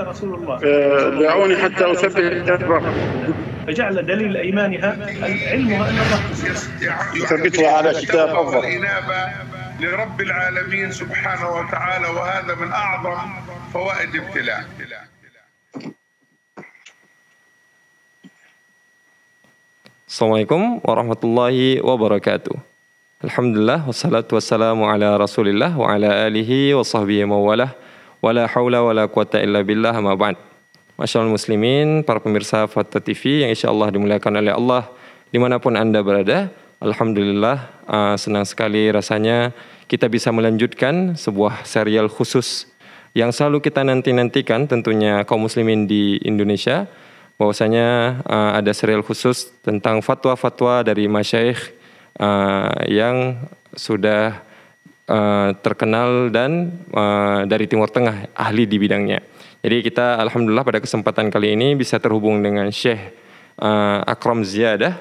رسول الله آه، دعوني حتى أثبت أكبر فجعل دليل أيمانها علمها أن الله يثبتها على كتاب أفضل لرب العالمين سبحانه وتعالى وهذا من أعظم فوائد ابتلاء Assalamualaikum warahmatullahi wabarakatuh. Alhamdulillah wassalatu wassalamu ala Rasulillah wa ala alihi wa sahbihi mawalah. wala haula wala quwata illa billah ma ba'd. Masyaallah muslimin, para pemirsa Fatwa TV yang insya dimuliakan oleh Allah dimanapun Anda berada. Alhamdulillah, uh, senang sekali rasanya kita bisa melanjutkan sebuah serial khusus yang selalu kita nanti-nantikan tentunya kaum muslimin di Indonesia. Bahwasanya uh, ada serial khusus tentang fatwa-fatwa dari masyaikh uh, yang sudah Eh, terkenal dan uh, dari Timur Tengah, ahli di bidangnya. Jadi kita alhamdulillah pada kesempatan kali ini bisa terhubung dengan Syekh uh, eh, Akram Ziyadah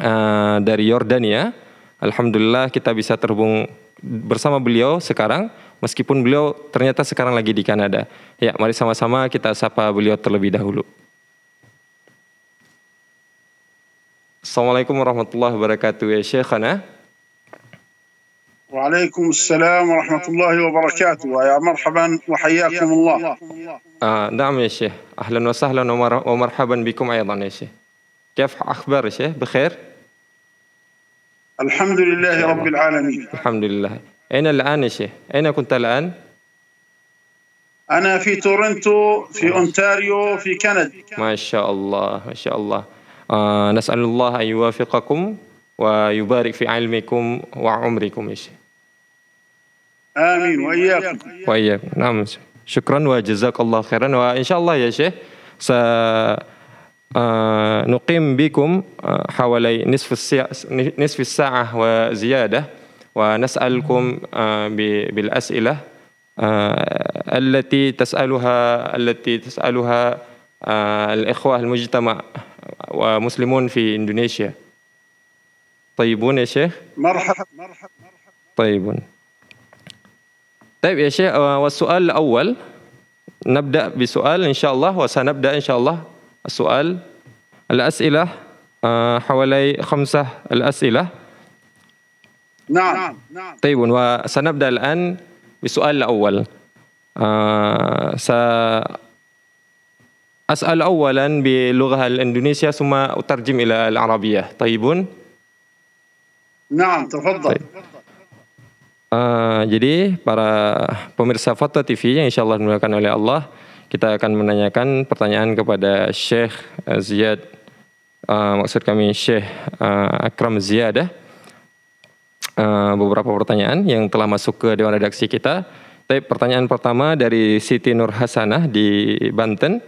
uh, dari Yordania. Alhamdulillah kita bisa terhubung bersama beliau sekarang meskipun beliau ternyata sekarang lagi di Kanada. Ya, mari sama-sama kita sapa beliau terlebih dahulu. Assalamualaikum warahmatullahi wabarakatuh ya Syekhana. وعليكم السلام ورحمة الله وبركاته ويا مرحبا وحياكم الله آه نعم يا شيخ أهلا وسهلا ومرحبا بكم أيضا يا شيخ كيف أخبار يا شيخ بخير؟ الحمد لله رب العالمين الحمد لله أين الآن يا شيخ؟ أين كنت الآن؟ أنا في تورنتو في أونتاريو في كندا ما شاء الله ما شاء الله آه نسأل الله أن يوافقكم ويبارك في علمكم وعمركم يا شيخ آمين وإياكم وإياكم نعم شكرا وجزاك الله خيرا وإن شاء الله يا شيخ س آه، نقيم بكم آه، حوالي نصف الساعة, نصف الساعة وزيادة ونسألكم آه، بالأسئلة التي تسألها التي تسألها الإخوة المجتمع ومسلمون في إندونيسيا طيبون يا شيخ مرحبا مرحبا طيبون طيب يا شيخ آه، والسؤال الأول نبدأ بسؤال إن شاء الله وسنبدأ إن شاء الله السؤال الأسئلة آه، حوالي خمسة الأسئلة نعم نعم طيب وسنبدأ الآن بالسؤال الأول آه، اسال أولا بلغة الإندونيسية ثم أترجم إلى العربية طيبون Nah, terfadal. Uh, eh, jadi para pemirsa Fatwa TV yang insya Allah dimuliakan oleh Allah, kita akan menanyakan pertanyaan kepada Syekh eh, Ziyad, uh, maksud kami Syekh uh, Akram Ziyad. Uh, beberapa pertanyaan yang telah masuk ke Dewan Redaksi kita. Tapi pertanyaan pertama dari Siti Nur Hasanah di Banten.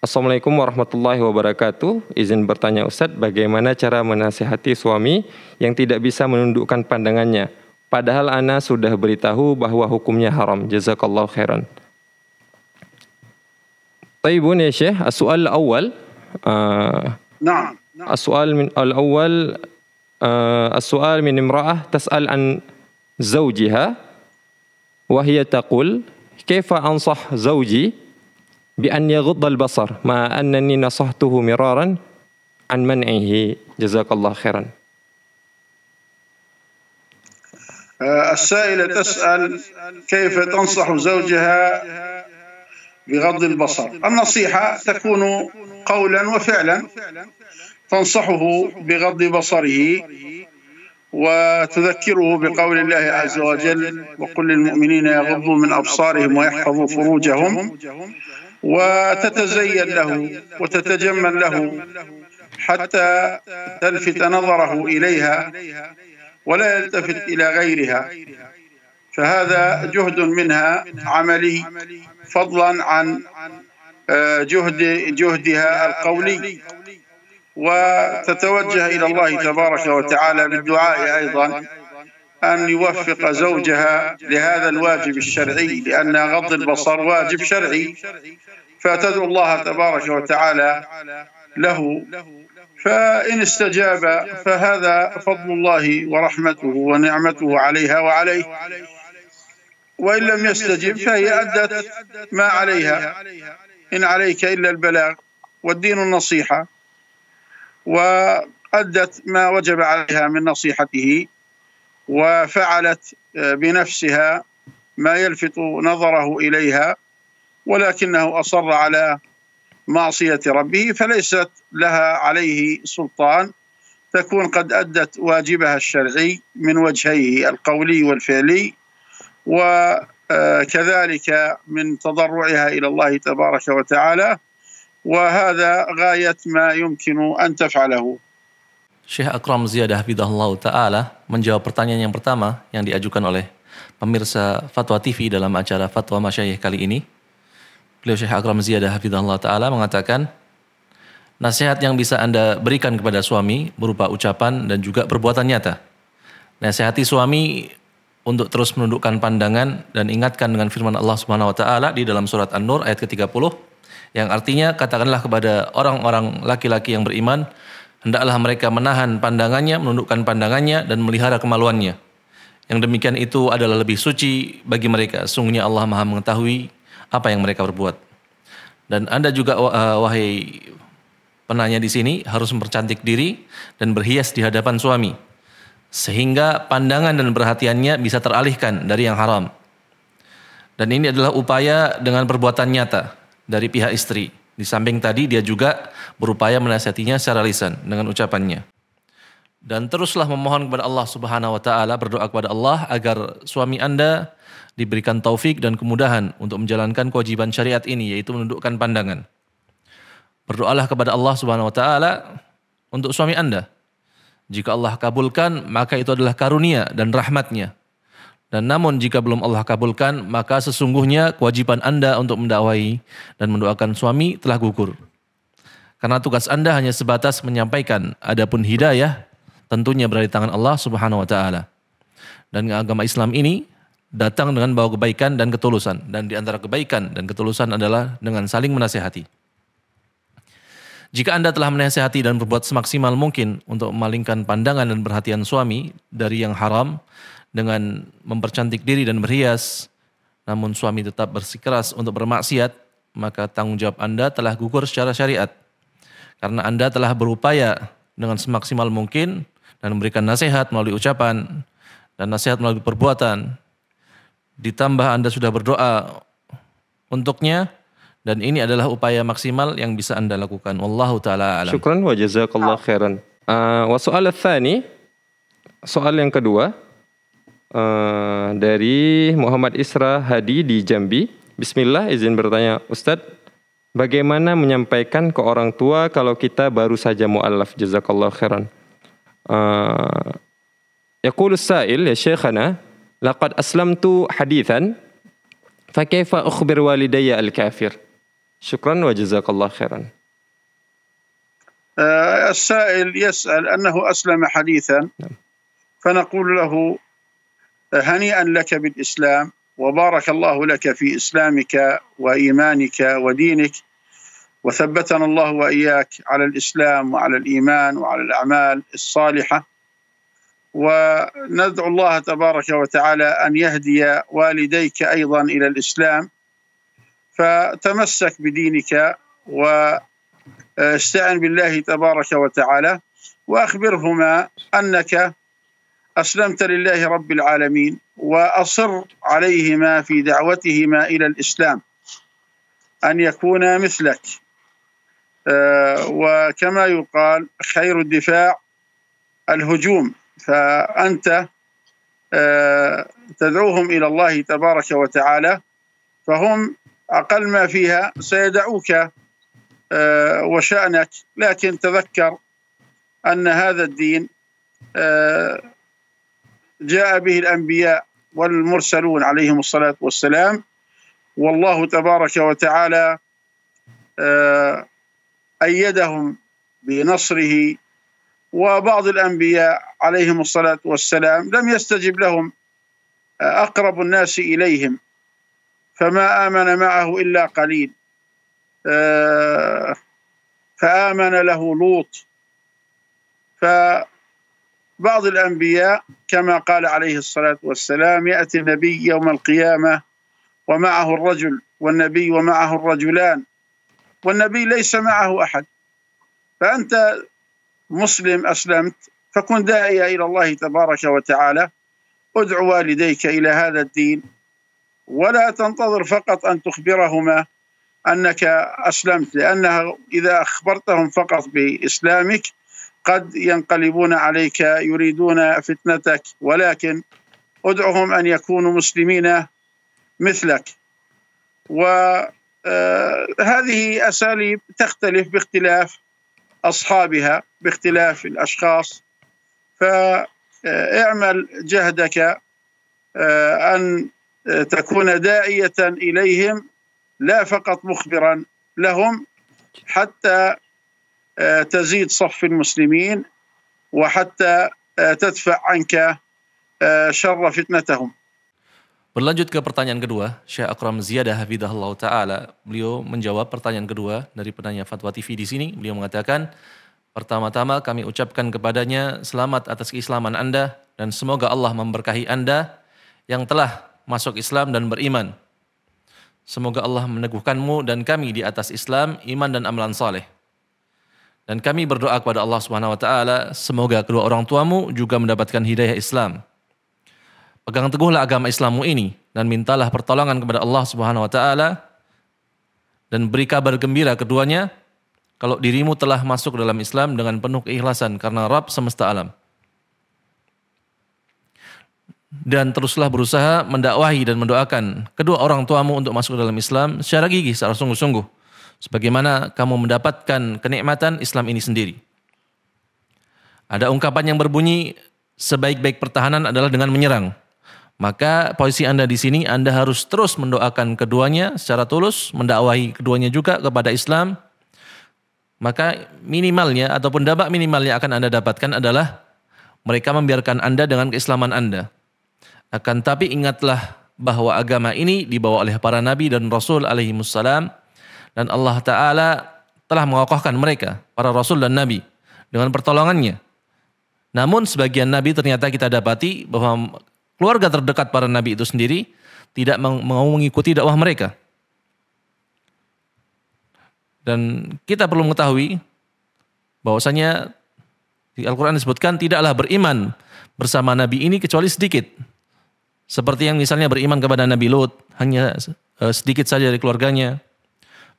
Assalamualaikum warahmatullahi wabarakatuh. Izin bertanya Ustadz, bagaimana cara menasihati suami yang tidak bisa menundukkan pandangannya? Padahal Ana sudah beritahu bahwa hukumnya haram. Jazakallah khairan. Taibun ya Syekh, soal awal. soal al-awal. soal min imra'ah tas'al an zawjiha. Wahiyya taqul, kaifa ansah zawji? بأن يغض البصر مع أنني نصحته مرارا عن منعه جزاك الله خيرا آه، السائلة تسأل كيف تنصح زوجها بغض البصر النصيحة تكون قولا وفعلا تنصحه بغض بصره وتذكره بقول الله عز وجل وقل للمؤمنين يغضوا من أبصارهم ويحفظوا فروجهم وتتزين له وتتجمل له حتى تلفت نظره إليها ولا يلتفت إلى غيرها فهذا جهد منها عملي فضلا عن آه، جهد جهدها القولي وتتوجه إلى الله تبارك وتعالى بالدعاء أيضا أن يوفق زوجها لهذا الواجب الشرعي لأن غض البصر واجب شرعي فتدعو الله تبارك وتعالى له فإن استجاب فهذا فضل الله ورحمته ونعمته عليها وعليه وإن لم يستجب فهي أدت ما عليها إن عليك إلا البلاغ والدين النصيحة وأدت ما وجب عليها من نصيحته وفعلت آه، بنفسها ما يلفت نظره اليها ولكنه اصر على معصيه ربه فليست لها عليه سلطان تكون قد ادت واجبها الشرعي من وجهيه القولي والفعلي وكذلك آه، من تضرعها الى الله تبارك وتعالى وهذا غايه ما يمكن ان تفعله Syekh Akram Ziyadah Hafidahullah Ta'ala menjawab pertanyaan yang pertama yang diajukan oleh pemirsa Fatwa TV dalam acara Fatwa Masyayikh kali ini. Beliau Syekh Akram Ziyadah Hafidahullah Ta'ala mengatakan, nasihat yang bisa Anda berikan kepada suami berupa ucapan dan juga perbuatan nyata. Nasihati suami untuk terus menundukkan pandangan dan ingatkan dengan firman Allah Subhanahu wa taala di dalam surat An-Nur ayat ke-30 yang artinya katakanlah kepada orang-orang laki-laki yang beriman Hendaklah mereka menahan pandangannya, menundukkan pandangannya, dan melihara kemaluannya. Yang demikian itu adalah lebih suci bagi mereka. Sungguhnya Allah maha mengetahui apa yang mereka berbuat. Dan Anda juga, eh, wahai penanya di sini, harus mempercantik diri dan berhias di hadapan suami. Sehingga pandangan dan perhatiannya bisa teralihkan dari yang haram. Dan ini adalah upaya dengan perbuatan nyata dari pihak istri di samping tadi dia juga berupaya menasihatinya secara lisan dengan ucapannya. Dan teruslah memohon kepada Allah Subhanahu wa taala, berdoa kepada Allah agar suami Anda diberikan taufik dan kemudahan untuk menjalankan kewajiban syariat ini yaitu menundukkan pandangan. Berdoalah kepada Allah Subhanahu wa taala untuk suami Anda. Jika Allah kabulkan, maka itu adalah karunia dan rahmatnya. Dan namun jika belum Allah kabulkan, maka sesungguhnya kewajiban Anda untuk mendakwahi dan mendoakan suami telah gugur. Karena tugas Anda hanya sebatas menyampaikan, adapun hidayah tentunya berada di tangan Allah Subhanahu wa taala. Dan agama Islam ini datang dengan bawa kebaikan dan ketulusan dan di antara kebaikan dan ketulusan adalah dengan saling menasehati. Jika Anda telah menasehati dan berbuat semaksimal mungkin untuk memalingkan pandangan dan perhatian suami dari yang haram, dengan mempercantik diri dan berhias, namun suami tetap bersikeras untuk bermaksiat, maka tanggung jawab Anda telah gugur secara syariat. Karena Anda telah berupaya dengan semaksimal mungkin dan memberikan nasihat melalui ucapan dan nasihat melalui perbuatan. Ditambah Anda sudah berdoa untuknya dan ini adalah upaya maksimal yang bisa Anda lakukan. Wallahu taala alam. Syukran wa jazakallah khairan. Uh, wa soal soal yang kedua, Eh, dari Muhammad Isra Hadi di Jambi. Bismillah, izin bertanya Ustadz, bagaimana menyampaikan ke orang tua kalau kita baru saja mu'alaf? Jazakallah khairan. Uh, يقول السائل يا شيخنا لقد أسلمت حديثا فكيف أخبر والدي الكافر شكرا وجزاك الله خيرا السائل يسأل أنه أسلم حديثا فنقول له هنيئا لك بالاسلام وبارك الله لك في اسلامك وايمانك ودينك وثبتنا الله واياك على الاسلام وعلى الايمان وعلى الاعمال الصالحه وندعو الله تبارك وتعالى ان يهدي والديك ايضا الى الاسلام فتمسك بدينك واستعن بالله تبارك وتعالى واخبرهما انك أسلمت لله رب العالمين وأصر عليهما في دعوتهما إلى الإسلام أن يكونا مثلك آه، وكما يقال خير الدفاع الهجوم فأنت آه، تدعوهم إلى الله تبارك وتعالى فهم أقل ما فيها سيدعوك آه، وشأنك لكن تذكر أن هذا الدين جاء به الأنبياء والمرسلون عليهم الصلاة والسلام والله تبارك وتعالى آه، أيدهم بنصره وبعض الأنبياء عليهم الصلاة والسلام لم يستجب لهم آه، أقرب الناس إليهم فما آمن معه إلا قليل آه، فآمن له لوط ف بعض الأنبياء كما قال عليه الصلاة والسلام يأتي النبي يوم القيامة ومعه الرجل والنبي ومعه الرجلان والنبي ليس معه أحد فأنت مسلم أسلمت فكن داعيا إلى الله تبارك وتعالى ادع والديك إلى هذا الدين ولا تنتظر فقط أن تخبرهما أنك أسلمت لأنها إذا أخبرتهم فقط بإسلامك قد ينقلبون عليك يريدون فتنتك ولكن ادعهم ان يكونوا مسلمين مثلك وهذه آه، اساليب تختلف باختلاف اصحابها باختلاف الاشخاص فاعمل آه، جهدك آه، ان تكون داعيه اليهم لا فقط مخبرا لهم حتى تزيد صف المسلمين وحتى تدفع عنك شر فتنتهم. Berlanjut ke pertanyaan kedua, Syekh Akram Ziyadah Hafidahullah Ta'ala, beliau menjawab pertanyaan kedua dari penanya Fatwa TV di sini. Beliau mengatakan, pertama-tama kami ucapkan kepadanya selamat atas keislaman Anda dan semoga Allah memberkahi Anda yang telah masuk Islam dan beriman. Semoga Allah meneguhkanmu dan kami di atas Islam, iman dan amalan saleh. Dan kami berdoa kepada Allah Subhanahu wa taala semoga kedua orang tuamu juga mendapatkan hidayah Islam. Pegang teguhlah agama Islammu ini dan mintalah pertolongan kepada Allah Subhanahu wa taala dan beri kabar gembira keduanya kalau dirimu telah masuk dalam Islam dengan penuh keikhlasan karena Rabb semesta alam. Dan teruslah berusaha mendakwahi dan mendoakan kedua orang tuamu untuk masuk dalam Islam secara gigih, secara sungguh-sungguh Sebagaimana kamu mendapatkan kenikmatan Islam ini sendiri. Ada ungkapan yang berbunyi sebaik-baik pertahanan adalah dengan menyerang. Maka posisi Anda di sini Anda harus terus mendoakan keduanya secara tulus, mendakwahi keduanya juga kepada Islam. Maka minimalnya ataupun dampak minimalnya yang akan Anda dapatkan adalah mereka membiarkan Anda dengan keislaman Anda. Akan tapi ingatlah bahwa agama ini dibawa oleh para nabi dan rasul alaihi wassalam dan Allah Ta'ala telah mengokohkan mereka, para rasul dan nabi, dengan pertolongannya. Namun sebagian nabi ternyata kita dapati bahwa keluarga terdekat para nabi itu sendiri tidak mau mengikuti dakwah mereka. Dan kita perlu mengetahui bahwasanya di Al-Quran disebutkan tidaklah beriman bersama nabi ini kecuali sedikit. Seperti yang misalnya beriman kepada Nabi Lut, hanya eh, sedikit saja dari keluarganya.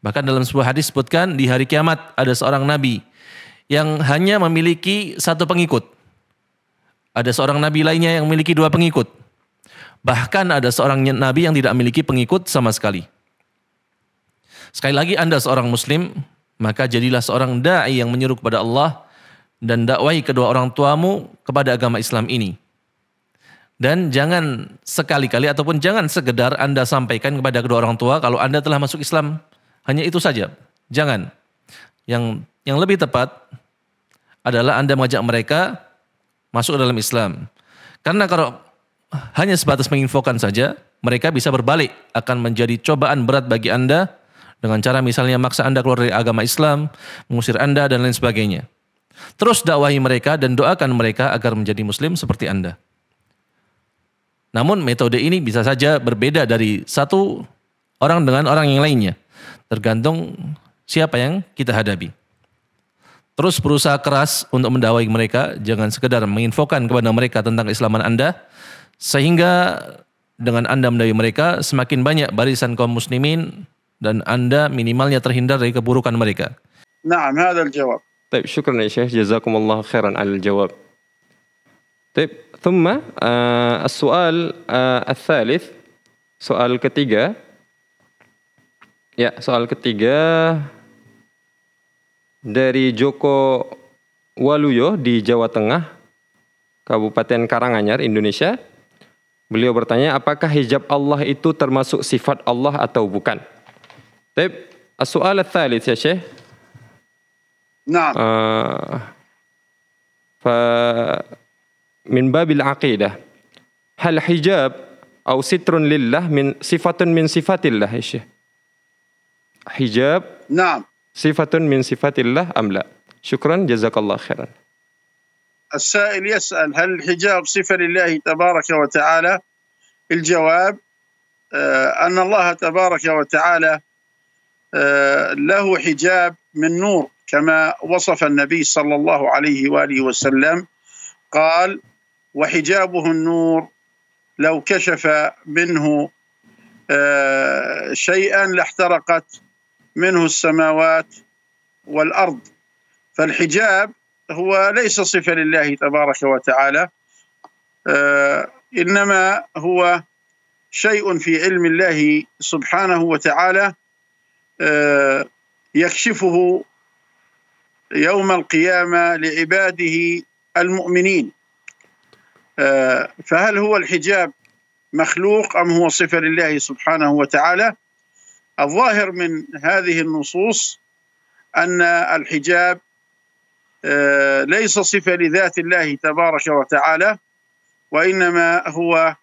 Bahkan dalam sebuah hadis sebutkan di hari kiamat ada seorang nabi yang hanya memiliki satu pengikut. Ada seorang nabi lainnya yang memiliki dua pengikut. Bahkan ada seorang nabi yang tidak memiliki pengikut sama sekali. Sekali lagi Anda seorang muslim, maka jadilah seorang dai yang menyuruh kepada Allah dan dakwahi kedua orang tuamu kepada agama Islam ini. Dan jangan sekali-kali ataupun jangan sekedar Anda sampaikan kepada kedua orang tua kalau Anda telah masuk Islam hanya itu saja. Jangan. Yang yang lebih tepat adalah Anda mengajak mereka masuk dalam Islam. Karena kalau hanya sebatas menginfokan saja, mereka bisa berbalik akan menjadi cobaan berat bagi Anda dengan cara misalnya maksa Anda keluar dari agama Islam, mengusir Anda dan lain sebagainya. Terus dakwahi mereka dan doakan mereka agar menjadi muslim seperti Anda. Namun metode ini bisa saja berbeda dari satu orang dengan orang yang lainnya. Tergantung siapa yang kita hadapi. Terus berusaha keras untuk mendawai mereka, jangan sekedar menginfokan kepada mereka tentang keislaman Anda, sehingga dengan Anda mendawai mereka, semakin banyak barisan kaum muslimin dan Anda minimalnya terhindar dari keburukan mereka. Nah, هذا الجواب. طيب شكرا Jazakumullah khairan al-jawab. خيرا على الجواب. طيب soal ketiga Ya, soal ketiga dari Joko Waluyo di Jawa Tengah, Kabupaten Karanganyar, Indonesia. Beliau bertanya, apakah hijab Allah itu termasuk sifat Allah atau bukan? Tapi soal thalith ya Syekh. Nah. Uh, fa min babil aqidah. Hal hijab atau sitrun lillah min sifatun min sifatillah ya Syekh. حجاب نعم صفة من صفات الله أم لا شكرا جزاك الله خيرا السائل يسأل هل الحجاب صفة لله تبارك وتعالى الجواب آه، أن الله تبارك وتعالى آه، له حجاب من نور كما وصف النبي صلى الله عليه واله وسلم قال وحجابه النور لو كشف منه آه، شيئا لاحترقت منه السماوات والارض فالحجاب هو ليس صفه لله تبارك وتعالى آه، انما هو شيء في علم الله سبحانه وتعالى آه، يكشفه يوم القيامه لعباده المؤمنين آه، فهل هو الحجاب مخلوق ام هو صفه لله سبحانه وتعالى الظاهر من هذه النصوص ان الحجاب آه، ليس صفه لذات الله تبارك وتعالى وانما هو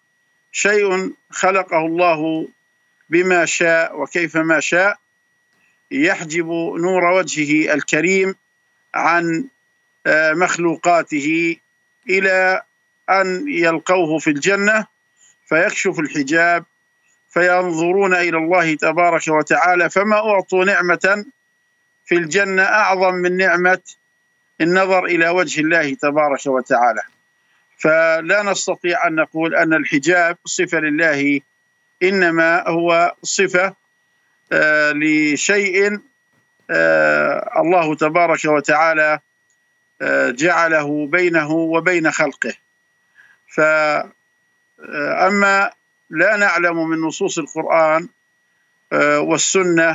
شيء خلقه الله بما شاء وكيفما شاء يحجب نور وجهه الكريم عن آه، مخلوقاته الى ان يلقوه في الجنه فيكشف الحجاب فينظرون الى الله تبارك وتعالى فما اعطوا نعمه في الجنه اعظم من نعمه النظر الى وجه الله تبارك وتعالى فلا نستطيع ان نقول ان الحجاب صفه لله انما هو صفه آه، لشيء آه، الله تبارك وتعالى آه، جعله بينه وبين خلقه فاما لا نعلم من نصوص القرآن والسنة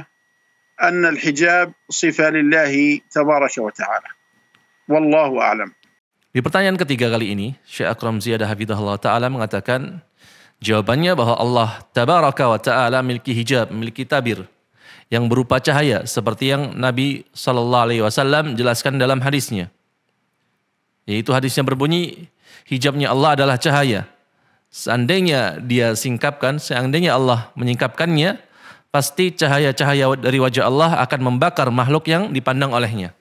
أن الحجاب صفة لله تبارك وتعالى والله أعلم Di pertanyaan ketiga kali ini, Syekh Akram Ziyadah Hafidahullah Ta'ala mengatakan, jawabannya bahwa Allah Tabaraka wa Ta'ala miliki hijab, miliki tabir, yang berupa cahaya, seperti yang Nabi Sallallahu Alaihi Wasallam jelaskan dalam hadisnya. Yaitu hadisnya berbunyi, hijabnya Allah adalah cahaya. Seandainya dia singkapkan, seandainya Allah menyingkapkannya, pasti cahaya-cahaya dari wajah Allah akan membakar makhluk yang dipandang olehnya.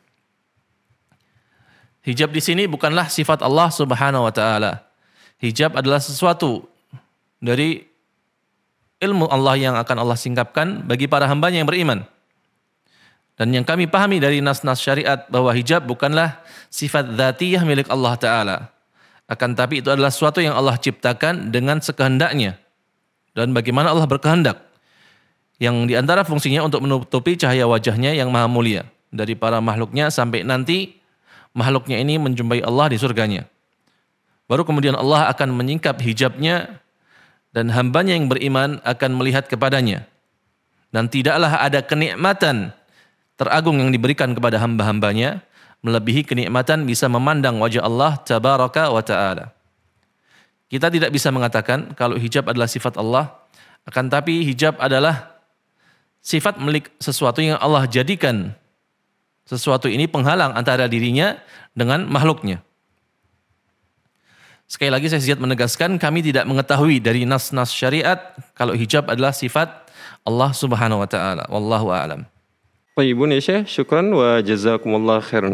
Hijab di sini bukanlah sifat Allah Subhanahu wa taala. Hijab adalah sesuatu dari ilmu Allah yang akan Allah singkapkan bagi para hambanya yang beriman. Dan yang kami pahami dari nas-nas syariat bahwa hijab bukanlah sifat zatiyah milik Allah Ta'ala. Akan tapi itu adalah sesuatu yang Allah ciptakan dengan sekehendaknya. Dan bagaimana Allah berkehendak. Yang diantara fungsinya untuk menutupi cahaya wajahnya yang maha mulia. Dari para makhluknya sampai nanti makhluknya ini menjumpai Allah di surganya. Baru kemudian Allah akan menyingkap hijabnya dan hambanya yang beriman akan melihat kepadanya. Dan tidaklah ada kenikmatan teragung yang diberikan kepada hamba-hambanya melebihi kenikmatan bisa memandang wajah Allah tabaraka wa taala. Kita tidak bisa mengatakan kalau hijab adalah sifat Allah, akan tapi hijab adalah sifat milik sesuatu yang Allah jadikan. Sesuatu ini penghalang antara dirinya dengan makhluknya. Sekali lagi saya siap menegaskan kami tidak mengetahui dari nas-nas syariat kalau hijab adalah sifat Allah Subhanahu wa taala. Wallahu a'lam ya طيبون يا شيخ شكرا Thumma as خيرا uh,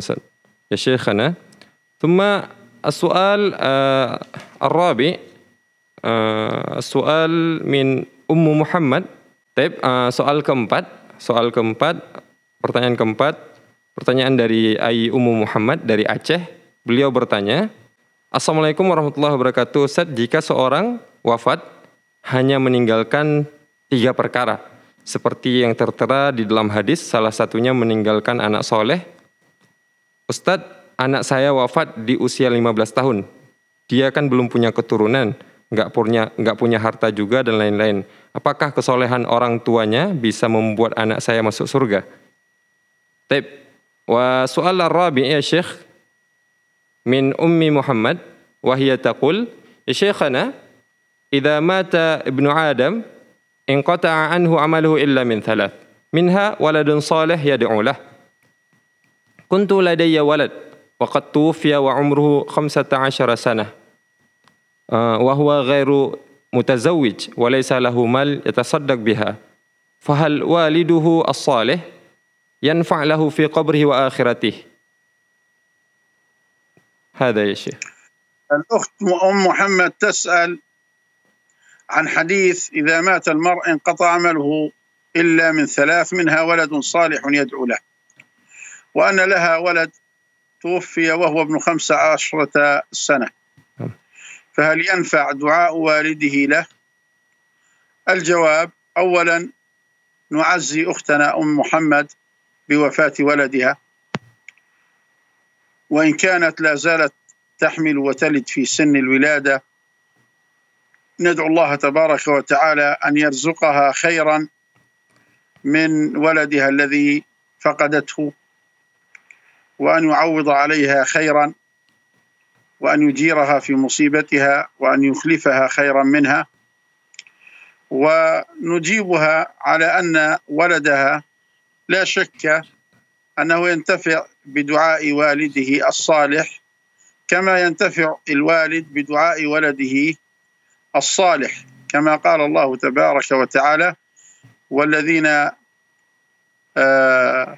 شيخنا rabi السؤال الرابع soal min Ummu Muhammad uh, soal keempat soal keempat pertanyaan keempat pertanyaan dari Ayi Ummu Muhammad dari Aceh beliau bertanya Assalamualaikum warahmatullahi wabarakatuh Ustaz jika seorang wafat hanya meninggalkan tiga perkara seperti yang tertera di dalam hadis, salah satunya meninggalkan anak soleh. Ustadz, anak saya wafat di usia 15 tahun. Dia kan belum punya keturunan, nggak punya nggak punya harta juga dan lain-lain. Apakah kesolehan orang tuanya bisa membuat anak saya masuk surga? Taib. Wa soal rabi ya Syekh min ummi Muhammad wa hiya taqul ya Syekhana idza mata ibnu Adam انقطع عنه عمله إلا من ثلاث منها ولد صالح يدعو له كنت لدي ولد وقد توفي وعمره خمسة عشر سنة آه، وهو غير متزوج وليس له مال يتصدق بها فهل والده الصالح ينفع له في قبره وآخرته هذا يا شيخ الأخت أم محمد تسأل عن حديث إذا مات المرء انقطع عمله إلا من ثلاث منها ولد صالح يدعو له وأن لها ولد توفي وهو ابن خمس عشرة سنة فهل ينفع دعاء والده له الجواب أولا نعزي أختنا أم محمد بوفاة ولدها وإن كانت لا زالت تحمل وتلد في سن الولادة ندعو الله تبارك وتعالى ان يرزقها خيرا من ولدها الذي فقدته وان يعوض عليها خيرا وان يجيرها في مصيبتها وان يخلفها خيرا منها ونجيبها على ان ولدها لا شك انه ينتفع بدعاء والده الصالح كما ينتفع الوالد بدعاء ولده الصالح كما قال الله تبارك وتعالى والذين آه،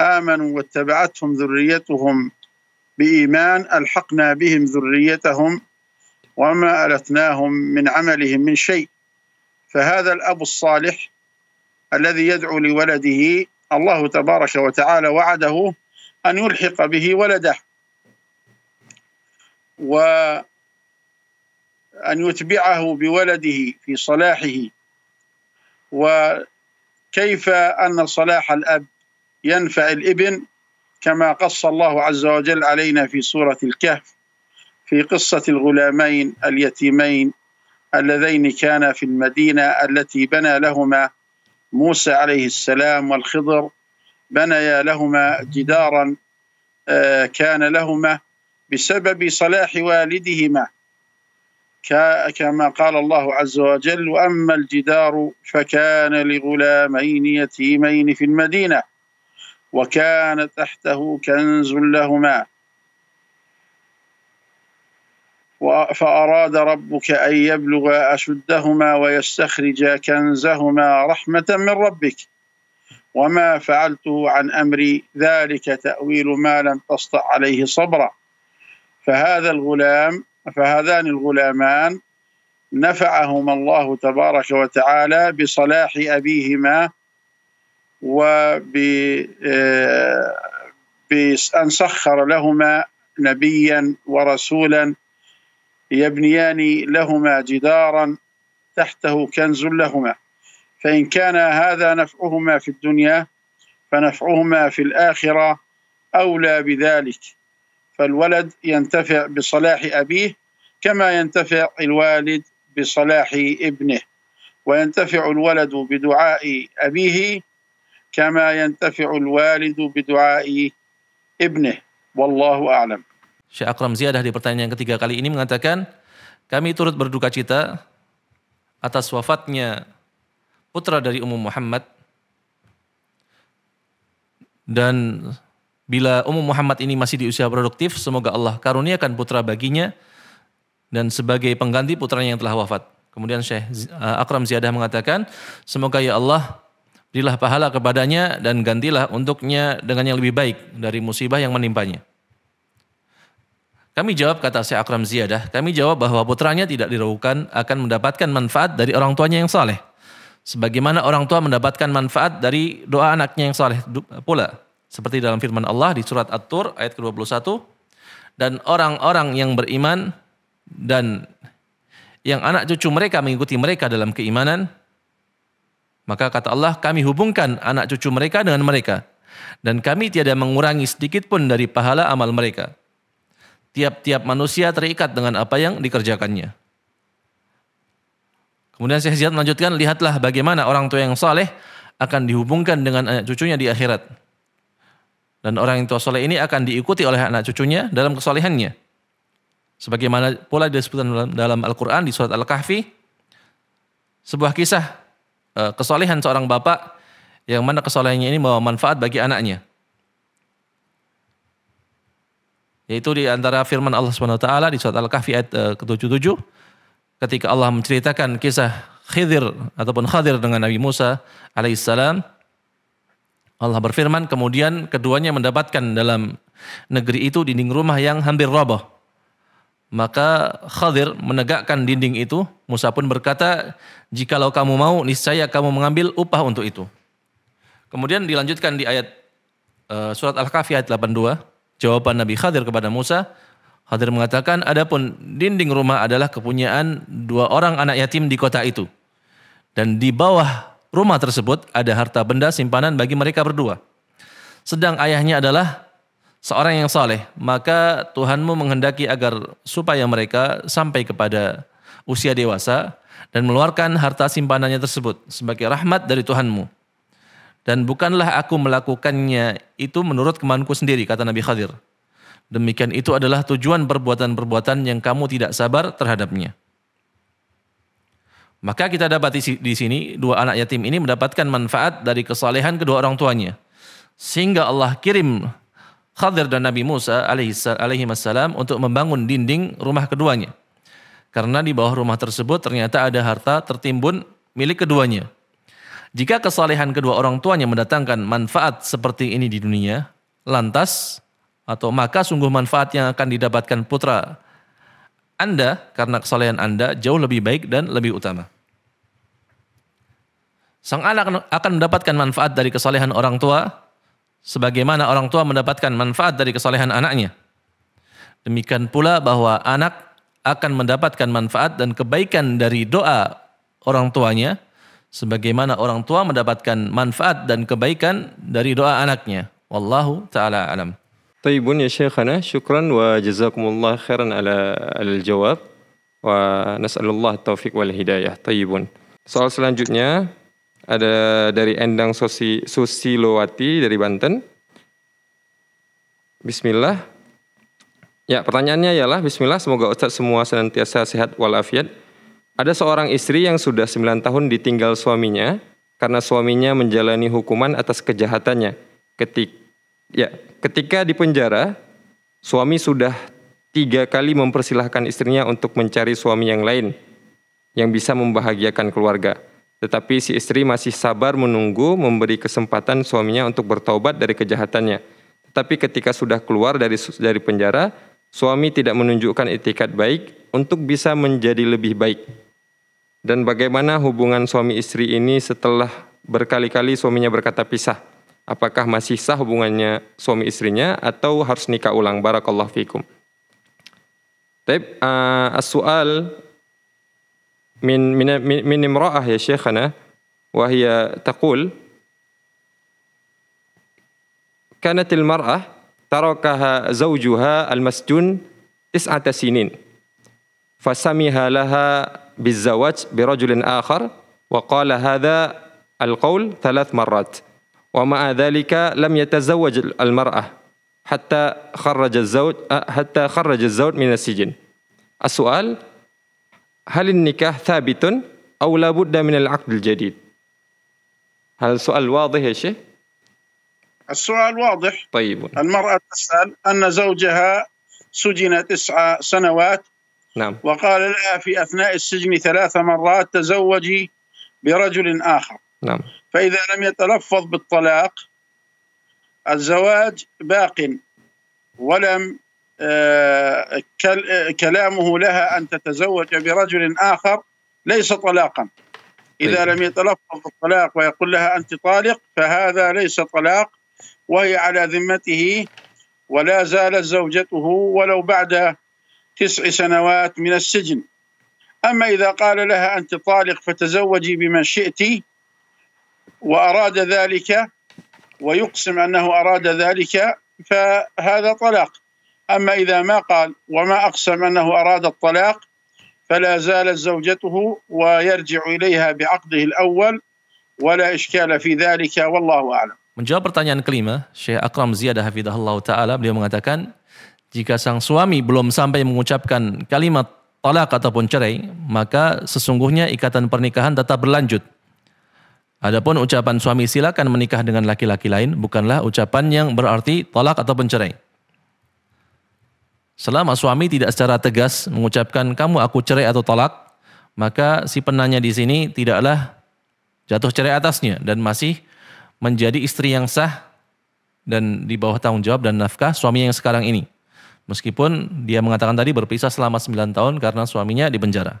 آمنوا واتبعتهم ذريتهم بإيمان ألحقنا بهم ذريتهم وما ألتناهم من عملهم من شيء فهذا الأب الصالح الذي يدعو لولده الله تبارك وتعالى وعده أن يلحق به ولده و أن يتبعه بولده في صلاحه وكيف أن صلاح الأب ينفع الابن كما قص الله عز وجل علينا في سورة الكهف في قصة الغلامين اليتيمين اللذين كانا في المدينة التي بنى لهما موسى عليه السلام والخضر بنيا لهما جدارا آه، كان لهما بسبب صلاح والدهما كما قال الله عز وجل واما الجدار فكان لغلامين يتيمين في المدينه وكان تحته كنز لهما فأراد ربك أن يبلغ أشدهما ويستخرج كنزهما رحمة من ربك وما فعلته عن أمري ذلك تأويل ما لم تسطع عليه صبرا فهذا الغلام فهذان الغلامان نفعهما الله تبارك وتعالى بصلاح أبيهما و آه، بأن سخر لهما نبيا ورسولا يبنيان لهما جدارا تحته كنز لهما فإن كان هذا نفعهما في الدنيا فنفعهما في الآخرة أولى بذلك فالولد ينتفع بصلاح أبيه كما ينتفع الوالد بصلاح ابنه وينتفع الولد بدعاء أبيه كما ينتفع الوالد بدعاء ابنه والله أعلم Syekh Akram Ziyadah di pertanyaan yang ketiga kali ini mengatakan, kami turut berduka cita atas wafatnya putra dari Umum Muhammad dan bila Umum Muhammad ini masih di usia produktif, semoga Allah karuniakan putra baginya dan sebagai pengganti putranya yang telah wafat. Kemudian Syekh eh, Akram Ziyadah mengatakan, semoga ya Allah berilah pahala kepadanya dan gantilah untuknya dengan yang lebih baik dari musibah yang menimpanya. Kami jawab kata Syekh Akram Ziyadah, kami jawab bahwa putranya tidak diragukan akan mendapatkan manfaat dari orang tuanya yang saleh. Sebagaimana orang tua mendapatkan manfaat dari doa anaknya yang saleh pula. Seperti dalam firman Allah di surat At-Tur ayat ke-21, dan orang-orang yang beriman dan yang anak cucu mereka mengikuti mereka dalam keimanan, maka kata Allah kami hubungkan anak cucu mereka dengan mereka dan kami tiada mengurangi sedikit pun dari pahala amal mereka. Tiap-tiap manusia terikat dengan apa yang dikerjakannya. Kemudian Syekh Ziyad melanjutkan, lihatlah bagaimana orang tua yang saleh akan dihubungkan dengan anak cucunya di akhirat. Dan orang yang tua soleh ini akan diikuti oleh anak cucunya dalam kesolehannya. Sebagaimana pula disebutkan dalam Al-Quran di surat Al-Kahfi, sebuah kisah eh, kesolehan seorang bapak yang mana kesolehannya ini membawa manfaat bagi anaknya. Yaitu di antara firman Allah Subhanahu wa taala di surat Al-Kahfi ayat eh, ke-77 ketika Allah menceritakan kisah Khidir ataupun Khadir dengan Nabi Musa alaihissalam Allah berfirman kemudian keduanya mendapatkan dalam negeri itu dinding rumah yang hampir roboh maka Khadir menegakkan dinding itu. Musa pun berkata, jikalau kamu mau, niscaya kamu mengambil upah untuk itu. Kemudian dilanjutkan di ayat eh, surat Al-Kahfi ayat 82. Jawaban Nabi Khadir kepada Musa, Khadir mengatakan, adapun dinding rumah adalah kepunyaan dua orang anak yatim di kota itu. Dan di bawah rumah tersebut ada harta benda simpanan bagi mereka berdua. Sedang ayahnya adalah seorang yang saleh, maka Tuhanmu menghendaki agar supaya mereka sampai kepada usia dewasa dan meluarkan harta simpanannya tersebut sebagai rahmat dari Tuhanmu. Dan bukanlah aku melakukannya itu menurut kemauanku sendiri, kata Nabi Khadir. Demikian itu adalah tujuan perbuatan-perbuatan yang kamu tidak sabar terhadapnya. Maka kita dapat di sini dua anak yatim ini mendapatkan manfaat dari kesalehan kedua orang tuanya. Sehingga Allah kirim Khadir dan Nabi Musa alaihi wasallam untuk membangun dinding rumah keduanya. Karena di bawah rumah tersebut ternyata ada harta tertimbun milik keduanya. Jika kesalehan kedua orang tuanya mendatangkan manfaat seperti ini di dunia, lantas atau maka sungguh manfaat yang akan didapatkan putra Anda karena kesalehan Anda jauh lebih baik dan lebih utama. Sang anak akan mendapatkan manfaat dari kesalehan orang tua sebagaimana orang tua mendapatkan manfaat dari kesalehan anaknya. Demikian pula bahwa anak akan mendapatkan manfaat dan kebaikan dari doa orang tuanya sebagaimana orang tua mendapatkan manfaat dan kebaikan dari doa anaknya. Wallahu taala alam. طيبون يا شيخنا شكرا وجزاكم الله خيرا على الجواب ونسأل الله التوفيق والهداية طيبون soal selanjutnya ada dari Endang Susi, Lowati dari Banten. Bismillah. Ya, pertanyaannya ialah bismillah semoga Ustaz semua senantiasa sehat walafiat. Ada seorang istri yang sudah 9 tahun ditinggal suaminya karena suaminya menjalani hukuman atas kejahatannya. Ketik ya, ketika di penjara, suami sudah tiga kali mempersilahkan istrinya untuk mencari suami yang lain yang bisa membahagiakan keluarga. Tetapi si istri masih sabar menunggu memberi kesempatan suaminya untuk bertobat dari kejahatannya. Tetapi ketika sudah keluar dari dari penjara, suami tidak menunjukkan etikat baik untuk bisa menjadi lebih baik. Dan bagaimana hubungan suami istri ini setelah berkali-kali suaminya berkata pisah? Apakah masih sah hubungannya suami istrinya atau harus nikah ulang? Barakallahu fikum. Tapi uh, eh, as من من من امرأة يا شيخنا وهي تقول كانت المرأة تركها زوجها المسجون تسعة سنين فسمها لها بالزواج برجل آخر وقال هذا القول ثلاث مرات ومع ذلك لم يتزوج المرأة حتى خرج الزوج حتى خرج الزوج من السجن السؤال هل النكاح ثابت أو لا بد من العقد الجديد هل السؤال واضح يا شيخ السؤال واضح طيب المرأة تسأل أن زوجها سجن تسع سنوات نعم وقال لها في أثناء السجن ثلاث مرات تزوجي برجل آخر نعم فإذا لم يتلفظ بالطلاق الزواج باق ولم آه، آه، كلامه لها أن تتزوج برجل آخر ليس طلاقا إذا طيب. لم يتلفظ الطلاق ويقول لها أنت طالق فهذا ليس طلاق وهي على ذمته ولا زالت زوجته ولو بعد تسع سنوات من السجن أما إذا قال لها أنت طالق فتزوجي بمن شئت وأراد ذلك ويقسم أنه أراد ذلك فهذا طلاق أما إذا ما قال وما أقسم أنه أراد الطلاق فلا زالت زوجته ويرجع إليها بعقده الأول ولا إشكال في ذلك والله أعلم Menjawab pertanyaan kelima, Syekh Akram Ziyadah Hafidahullah Ta'ala, beliau mengatakan, jika sang suami belum sampai mengucapkan kalimat talak ataupun cerai, maka sesungguhnya ikatan pernikahan tetap berlanjut. Adapun ucapan suami silakan menikah dengan laki-laki lain, bukanlah ucapan yang berarti talak ataupun cerai. Selama suami tidak secara tegas mengucapkan kamu aku cerai atau tolak, maka si penanya di sini tidaklah jatuh cerai atasnya dan masih menjadi istri yang sah dan di bawah tanggung jawab dan nafkah suami yang sekarang ini. Meskipun dia mengatakan tadi berpisah selama 9 tahun karena suaminya di penjara.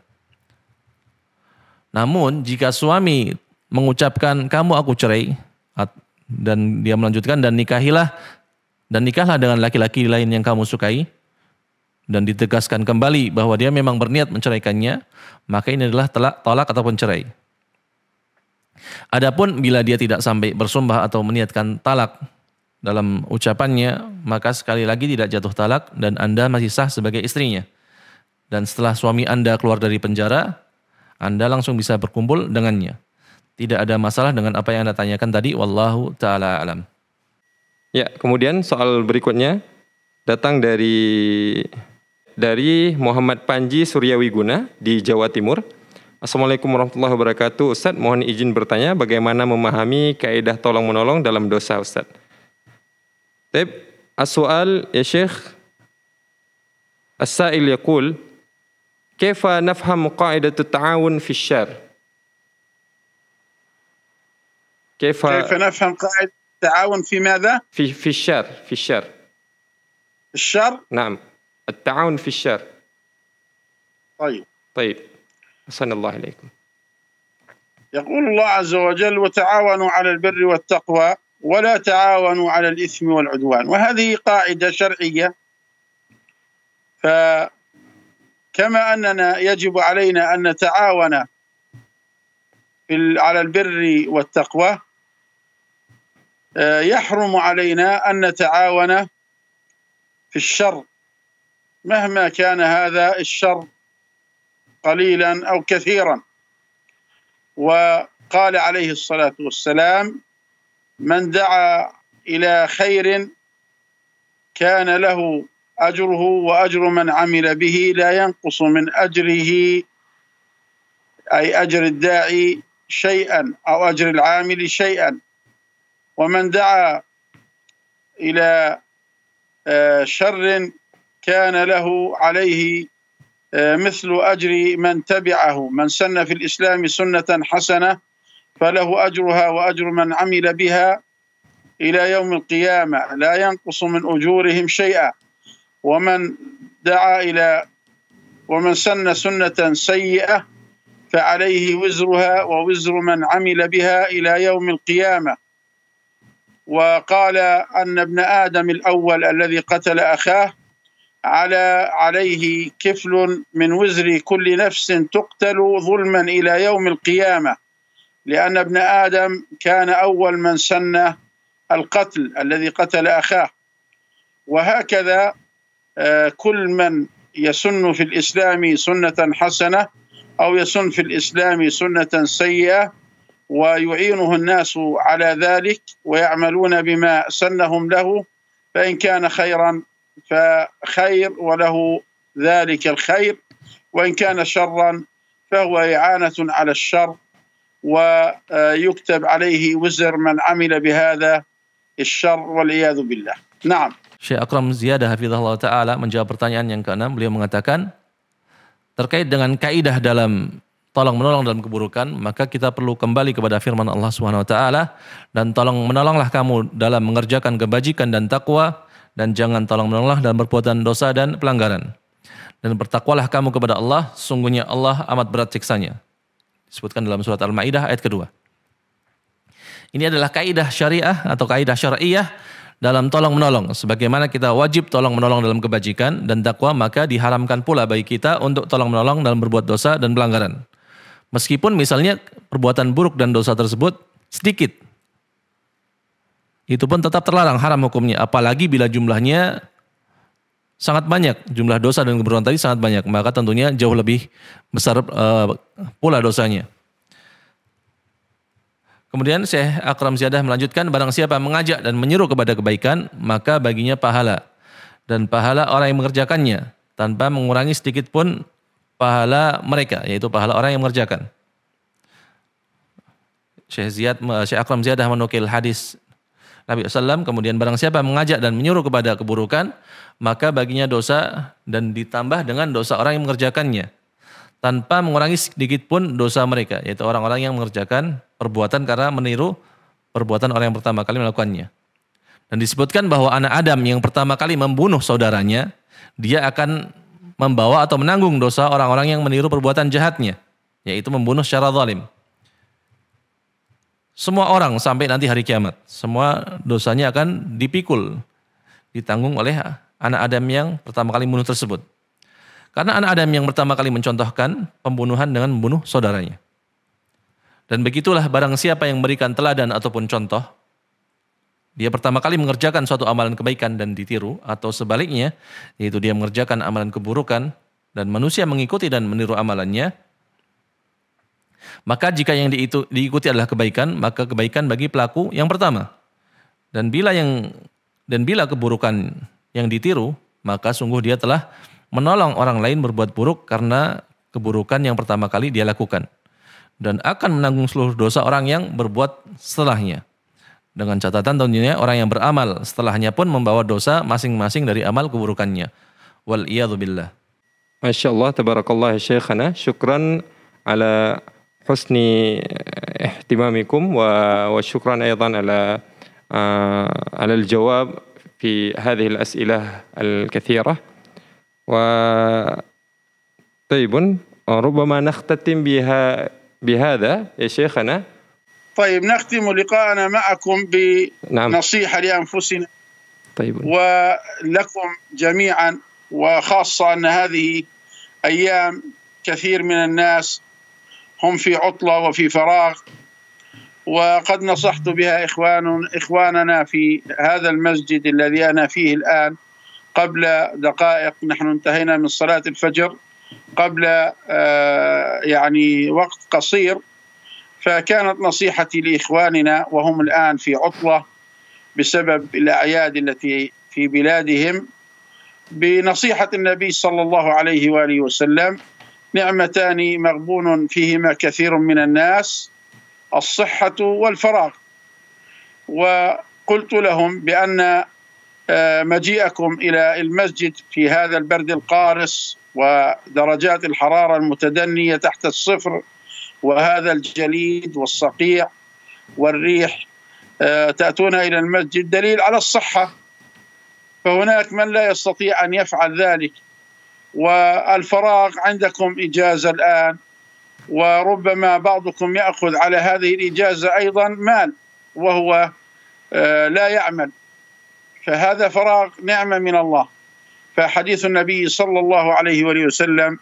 Namun jika suami mengucapkan kamu aku cerai dan dia melanjutkan dan nikahilah dan nikahlah dengan laki-laki lain yang kamu sukai, dan ditegaskan kembali bahwa dia memang berniat menceraikannya, maka ini adalah telak, tolak ataupun cerai. Adapun bila dia tidak sampai bersumpah atau meniatkan talak dalam ucapannya, maka sekali lagi tidak jatuh talak dan Anda masih sah sebagai istrinya. Dan setelah suami Anda keluar dari penjara, Anda langsung bisa berkumpul dengannya. Tidak ada masalah dengan apa yang Anda tanyakan tadi, wallahu taala alam. Ya, kemudian soal berikutnya datang dari dari Muhammad Panji Suryawiguna di Jawa Timur. Assalamualaikum warahmatullahi wabarakatuh. Ustaz, mohon izin bertanya bagaimana memahami kaidah tolong menolong dalam dosa, Ustaz? Baik, as-su'al ya Syekh. As-sa'il yaqul, "Kaifa nafham qa'idatu ta'awun fi syarr?" كيف كيف نفهم قاعدة التعاون في ماذا؟ في في الشر في الشر الشر نعم التعاون في الشر طيب طيب أحسن الله إليكم يقول الله عز وجل وتعاونوا على البر والتقوى ولا تعاونوا على الإثم والعدوان وهذه قاعدة شرعية فكما أننا يجب علينا أن نتعاون على البر والتقوى آه، يحرم علينا أن نتعاون في الشر مهما كان هذا الشر قليلا او كثيرا وقال عليه الصلاه والسلام من دعا الى خير كان له اجره واجر من عمل به لا ينقص من اجره اي اجر الداعي شيئا او اجر العامل شيئا ومن دعا الى آه، شر كان له عليه آه، مثل اجر من تبعه من سن في الاسلام سنه حسنه فله اجرها واجر من عمل بها الى يوم القيامه لا ينقص من اجورهم شيئا ومن دعا الى ومن سن سنه سيئه فعليه وزرها ووزر من عمل بها الى يوم القيامه وقال ان ابن ادم الاول الذي قتل اخاه على عليه كفل من وزر كل نفس تقتل ظلما الى يوم القيامه لان ابن ادم كان اول من سن القتل الذي قتل اخاه وهكذا آه، كل من يسن في الاسلام سنه حسنه او يسن في الاسلام سنه سيئه ويعينه الناس على ذلك ويعملون بما سنهم له فان كان خيرا فخير وله ذلك الخير وإن كان شرا فهو إعانة على الشر ويكتب عليه وزر من عمل بهذا الشر والعياذ بالله نعم Syekh Akram Ziyadah Hafizahullah Ta'ala menjawab pertanyaan yang keenam. Beliau mengatakan, terkait dengan kaidah dalam tolong menolong dalam keburukan, maka kita perlu kembali kepada firman Allah Subhanahu wa taala dan tolong menolonglah kamu dalam mengerjakan kebajikan dan takwa dan jangan tolong menolonglah dalam perbuatan dosa dan pelanggaran. Dan bertakwalah kamu kepada Allah, sungguhnya Allah amat berat siksanya. Disebutkan dalam surat Al-Maidah ayat kedua. Ini adalah kaidah syariah atau kaidah syariah dalam tolong menolong. Sebagaimana kita wajib tolong menolong dalam kebajikan dan dakwah, maka diharamkan pula bagi kita untuk tolong menolong dalam berbuat dosa dan pelanggaran. Meskipun misalnya perbuatan buruk dan dosa tersebut sedikit, itu pun tetap terlarang haram hukumnya apalagi bila jumlahnya sangat banyak jumlah dosa dan keburukan tadi sangat banyak maka tentunya jauh lebih besar uh, pula dosanya kemudian Syekh Akram Ziyadah melanjutkan barang siapa mengajak dan menyeru kepada kebaikan maka baginya pahala dan pahala orang yang mengerjakannya tanpa mengurangi sedikit pun pahala mereka yaitu pahala orang yang mengerjakan Syekh Ziyad eh, Syekh Akram Ziyadah menukil hadis Nabi SAW kemudian barang siapa mengajak dan menyuruh kepada keburukan, maka baginya dosa dan ditambah dengan dosa orang yang mengerjakannya. Tanpa mengurangi sedikit pun dosa mereka, yaitu orang-orang yang mengerjakan perbuatan karena meniru perbuatan orang yang pertama kali melakukannya. Dan disebutkan bahwa anak Adam yang pertama kali membunuh saudaranya, dia akan membawa atau menanggung dosa orang-orang yang meniru perbuatan jahatnya, yaitu membunuh secara zalim. Semua orang sampai nanti hari kiamat, semua dosanya akan dipikul, ditanggung oleh anak Adam yang pertama kali membunuh tersebut. Karena anak Adam yang pertama kali mencontohkan pembunuhan dengan membunuh saudaranya. Dan begitulah barang siapa yang memberikan teladan ataupun contoh, dia pertama kali mengerjakan suatu amalan kebaikan dan ditiru, atau sebaliknya, yaitu dia mengerjakan amalan keburukan, dan manusia mengikuti dan meniru amalannya, maka jika yang diitu, diikuti adalah kebaikan, maka kebaikan bagi pelaku yang pertama. Dan bila yang dan bila keburukan yang ditiru, maka sungguh dia telah menolong orang lain berbuat buruk karena keburukan yang pertama kali dia lakukan. Dan akan menanggung seluruh dosa orang yang berbuat setelahnya. Dengan catatan tentunya orang yang beramal setelahnya pun membawa dosa masing-masing dari amal keburukannya. Wal iyadu Masya Allah, tabarakallah ya syekhana. Syukran ala حسن اهتمامكم وشكرا ايضا على آه، على الجواب في هذه الاسئله الكثيره و طيب ربما نختتم بها بهذا يا شيخنا طيب نختم لقاءنا معكم نعم. بنصيحه نعم. لانفسنا طيب ولكم جميعا وخاصه ان هذه ايام كثير من الناس هم في عطلة وفي فراغ وقد نصحت بها إخوان إخواننا في هذا المسجد الذي أنا فيه الآن قبل دقائق نحن انتهينا من صلاة الفجر قبل آه، يعني وقت قصير فكانت نصيحتي لإخواننا وهم الآن في عطلة بسبب الأعياد التي في بلادهم بنصيحة النبي صلى الله عليه وآله وسلم نعمتان مغبون فيهما كثير من الناس الصحة والفراغ وقلت لهم بأن آه، مجيئكم إلى المسجد في هذا البرد القارس ودرجات الحرارة المتدنية تحت الصفر وهذا الجليد والصقيع والريح آه، تأتون إلى المسجد دليل على الصحة فهناك من لا يستطيع أن يفعل ذلك والفراغ عندكم إجازة الآن وربما بعضكم يأخذ على هذه الإجازة أيضا مال وهو آه، لا يعمل فهذا فراغ نعمة من الله فحديث النبي صلى الله عليه وآله وسلم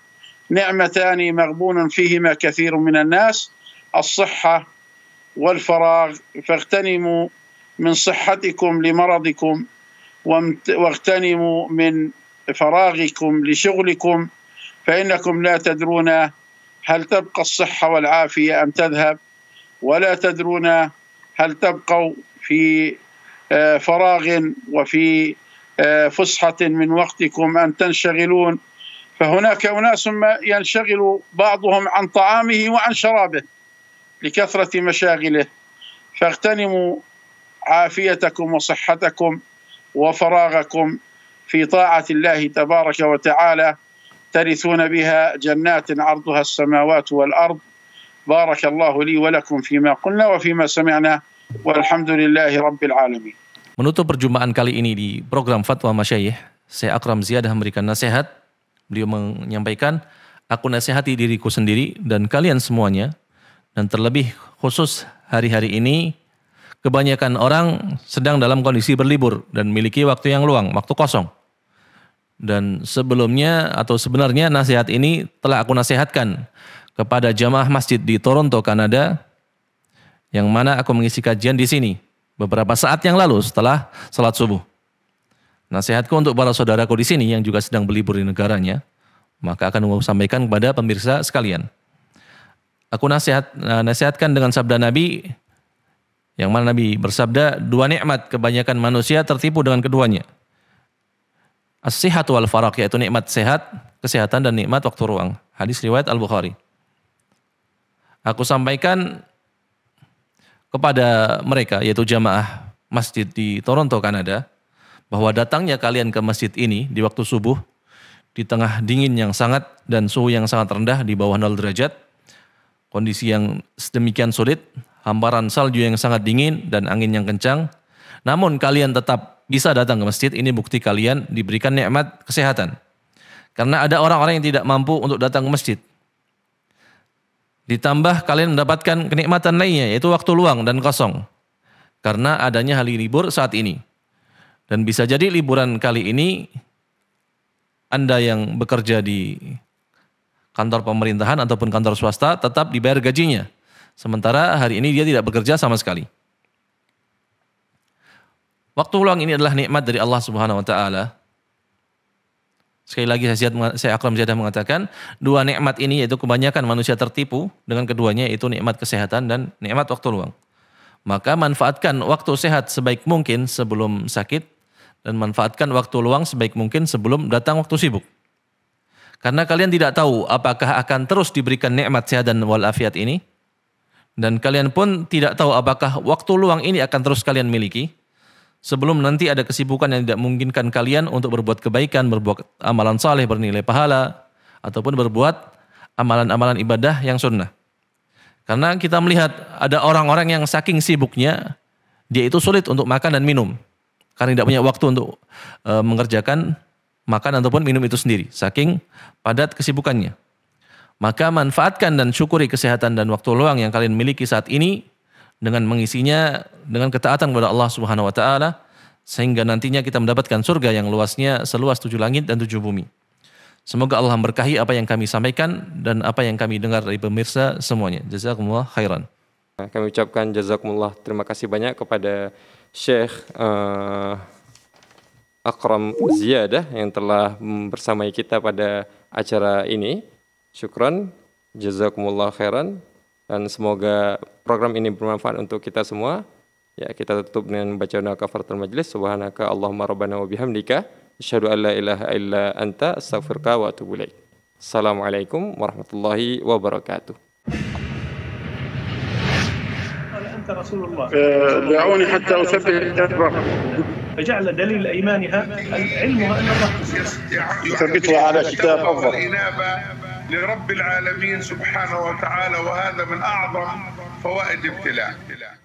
نعمتان مغبون فيهما كثير من الناس الصحة والفراغ فاغتنموا من صحتكم لمرضكم واغتنموا من فراغكم لشغلكم فإنكم لا تدرون هل تبقى الصحة والعافية أم تذهب ولا تدرون هل تبقوا في آه، فراغ وفي آه، فسحة من وقتكم أم تنشغلون فهناك أناس ما ينشغل بعضهم عن طعامه وعن شرابه لكثرة مشاغله فاغتنموا عافيتكم وصحتكم وفراغكم في طاعة الله تبارك وتعالى ترثون بها جنات عرضها السماوات والأرض بارك الله لي ولكم فيما قلنا وفيما سمعنا والحمد لله رب العالمين Menutup perjumpaan kali ini di program Fatwa Masyayih, saya Akram Ziyadah memberikan nasihat. Beliau menyampaikan, aku nasihati diriku sendiri dan kalian semuanya. Dan terlebih khusus hari-hari ini, kebanyakan orang sedang dalam kondisi berlibur dan memiliki waktu yang luang, waktu kosong. Dan sebelumnya atau sebenarnya nasihat ini telah aku nasihatkan kepada jamaah masjid di Toronto, Kanada, yang mana aku mengisi kajian di sini beberapa saat yang lalu setelah salat subuh. Nasihatku untuk para saudaraku di sini yang juga sedang berlibur di negaranya, maka akan aku sampaikan kepada pemirsa sekalian. Aku nasihat eh, nasihatkan dengan sabda Nabi yang mana Nabi bersabda, dua nikmat kebanyakan manusia tertipu dengan keduanya As-sihat wal farak yaitu nikmat sehat, kesehatan dan nikmat waktu ruang. Hadis riwayat Al-Bukhari. Aku sampaikan kepada mereka yaitu jamaah masjid di Toronto, Kanada bahwa datangnya kalian ke masjid ini di waktu subuh di tengah dingin yang sangat dan suhu yang sangat rendah di bawah 0 derajat kondisi yang sedemikian sulit hamparan salju yang sangat dingin dan angin yang kencang namun kalian tetap bisa datang ke masjid, ini bukti kalian diberikan nikmat kesehatan. Karena ada orang-orang yang tidak mampu untuk datang ke masjid. Ditambah kalian mendapatkan kenikmatan lainnya, yaitu waktu luang dan kosong. Karena adanya hari libur saat ini. Dan bisa jadi liburan kali ini, Anda yang bekerja di kantor pemerintahan ataupun kantor swasta tetap dibayar gajinya. Sementara hari ini dia tidak bekerja sama sekali. Waktu luang ini adalah nikmat dari Allah Subhanahu wa taala. Sekali lagi saya akan menjadi mengatakan, dua nikmat ini yaitu kebanyakan manusia tertipu dengan keduanya yaitu nikmat kesehatan dan nikmat waktu luang. Maka manfaatkan waktu sehat sebaik mungkin sebelum sakit dan manfaatkan waktu luang sebaik mungkin sebelum datang waktu sibuk. Karena kalian tidak tahu apakah akan terus diberikan nikmat sehat dan walafiat ini dan kalian pun tidak tahu apakah waktu luang ini akan terus kalian miliki sebelum nanti ada kesibukan yang tidak memungkinkan kalian untuk berbuat kebaikan, berbuat amalan saleh bernilai pahala, ataupun berbuat amalan-amalan ibadah yang sunnah. Karena kita melihat ada orang-orang yang saking sibuknya, dia itu sulit untuk makan dan minum. Karena tidak punya waktu untuk e, mengerjakan makan ataupun minum itu sendiri. Saking padat kesibukannya. Maka manfaatkan dan syukuri kesehatan dan waktu luang yang kalian miliki saat ini dengan mengisinya dengan ketaatan kepada Allah Subhanahu wa taala sehingga nantinya kita mendapatkan surga yang luasnya seluas tujuh langit dan tujuh bumi. Semoga Allah memberkahi apa yang kami sampaikan dan apa yang kami dengar dari pemirsa semuanya. Jazakumullah khairan. Kami ucapkan jazakumullah terima kasih banyak kepada Syekh uh, eh, Akram Ziyadah yang telah bersamai kita pada acara ini. Syukran, jazakumullah khairan dan semoga program ini bermanfaat untuk kita semua. Ya, kita tutup dengan baca doa kafaratul majlis. Subhanaka Allahumma rabbana wa bihamdika asyhadu an la ilaha illa anta astaghfiruka wa atubu ilaik. Assalamualaikum warahmatullahi wabarakatuh. رسول الله دعوني حتى أثبت أكبر فجعل دليل أيمانها علمها أن الله على كتاب أفضل لرب العالمين سبحانه وتعالى وهذا من أعظم فوائد ابتلاء